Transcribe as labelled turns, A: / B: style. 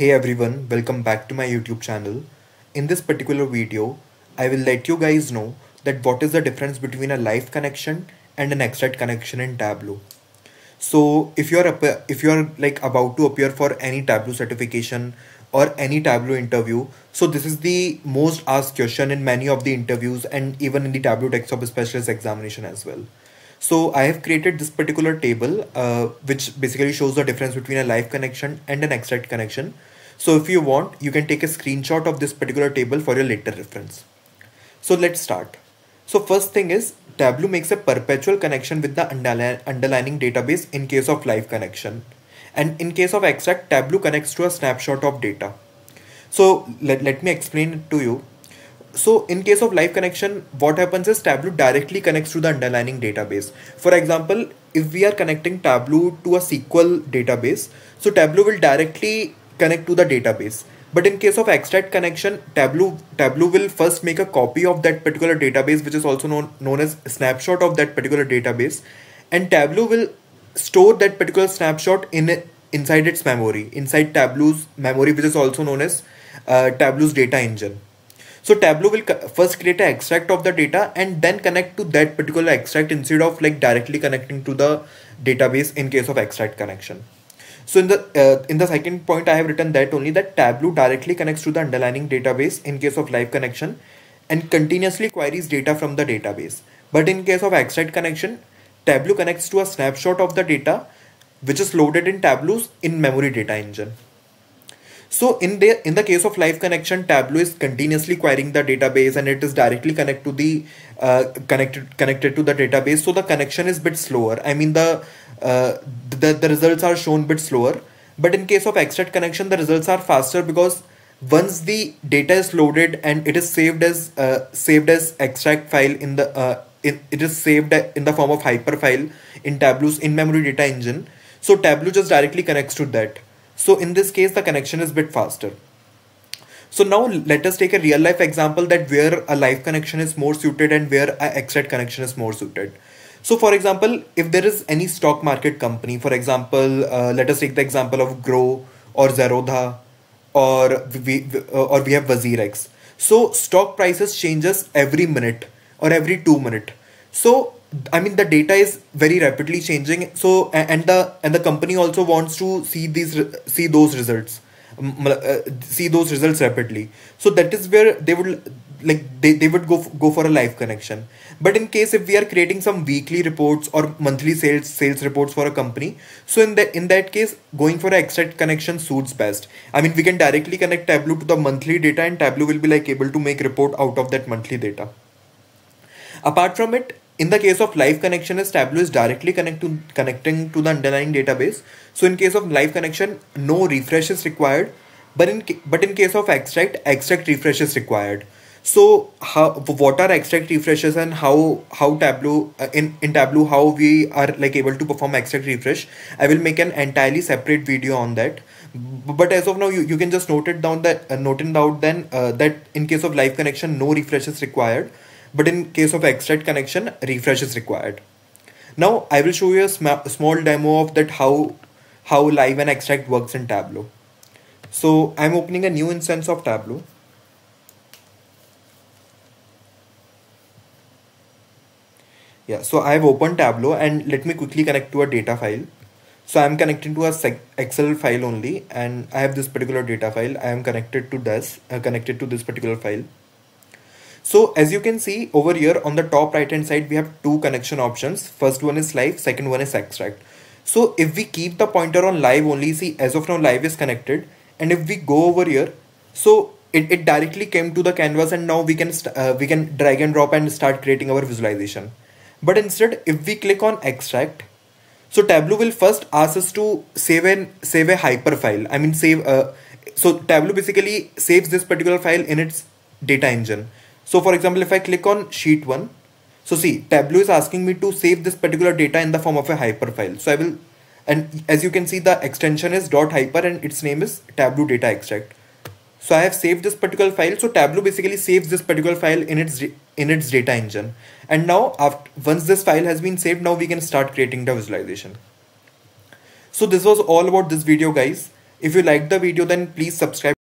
A: Hey everyone, welcome back to my YouTube channel. In this particular video, I will let you guys know that what is the difference between a live connection and an extract connection in Tableau. So if you're if you're like about to appear for any Tableau certification or any Tableau interview, so this is the most asked question in many of the interviews and even in the Tableau Desktop Specialist examination as well. So I have created this particular table uh, which basically shows the difference between a live connection and an extract connection so if you want, you can take a screenshot of this particular table for your later reference. So let's start. So first thing is Tableau makes a perpetual connection with the underlining database in case of live connection. And in case of extract, Tableau connects to a snapshot of data. So let, let me explain it to you. So in case of live connection, what happens is Tableau directly connects to the underlining database. For example, if we are connecting Tableau to a SQL database, so Tableau will directly connect to the database. But in case of extract connection, Tableau, Tableau will first make a copy of that particular database, which is also known, known as snapshot of that particular database. And Tableau will store that particular snapshot in inside its memory, inside Tableau's memory, which is also known as uh, Tableau's data engine. So Tableau will first create an extract of the data and then connect to that particular extract instead of like directly connecting to the database in case of extract connection. So in the uh, in the second point, I have written that only that Tableau directly connects to the underlying database in case of live connection and continuously queries data from the database. But in case of extract connection, Tableau connects to a snapshot of the data which is loaded in Tableau's in-memory data engine. So in the in the case of live connection, Tableau is continuously querying the database and it is directly connect to the uh, connected connected to the database. So the connection is bit slower. I mean the uh, the the results are shown bit slower. But in case of extract connection, the results are faster because once the data is loaded and it is saved as uh, saved as extract file in the uh, in, it is saved in the form of hyper file in Tableau's in-memory data engine. So Tableau just directly connects to that. So in this case, the connection is bit faster. So now let us take a real life example that where a live connection is more suited and where a exit connection is more suited. So for example, if there is any stock market company, for example, uh, let us take the example of Grow or Zerodha or we, uh, or we have WazirX. So stock prices changes every minute or every two minute. So I mean the data is very rapidly changing. So and the and the company also wants to see these see those results, uh, see those results rapidly. So that is where they would like they, they would go go for a live connection. But in case if we are creating some weekly reports or monthly sales sales reports for a company, so in that in that case going for an extract connection suits best. I mean we can directly connect Tableau to the monthly data and Tableau will be like able to make report out of that monthly data. Apart from it, in the case of live connection is directly connect to, connecting to the underlying database. So in case of live connection, no refresh is required. But in, but in case of extract, extract refresh is required. So how, what are extract refreshes and how, how Tableau, uh, in, in Tableau, how we are like able to perform extract refresh. I will make an entirely separate video on that but as of now you, you can just note it down that uh, note it out then uh, that in case of live connection no refresh is required but in case of extract connection, refresh is required. Now I will show you a small demo of that how, how live and extract works in Tableau. So I'm opening a new instance of Tableau. Yeah, so I have opened Tableau and let me quickly connect to a data file. So I am connecting to a Excel file only and I have this particular data file. I am connected to this, uh, connected to this particular file. So as you can see over here on the top right hand side, we have two connection options. First one is live, second one is extract. So if we keep the pointer on live only, see as of now live is connected. And if we go over here, so it, it directly came to the canvas and now we can uh, we can drag and drop and start creating our visualization. But instead, if we click on extract, so Tableau will first ask us to save an save a hyper file. I mean save uh, so Tableau basically saves this particular file in its data engine. So for example, if I click on sheet 1, so see Tableau is asking me to save this particular data in the form of a Hyper file. So I will, and as you can see the extension is .hyper and its name is Tableau data extract. So I have saved this particular file. So Tableau basically saves this particular file in its in its data engine. And now after, once this file has been saved, now we can start creating the visualization. So this was all about this video guys. If you liked the video then please subscribe.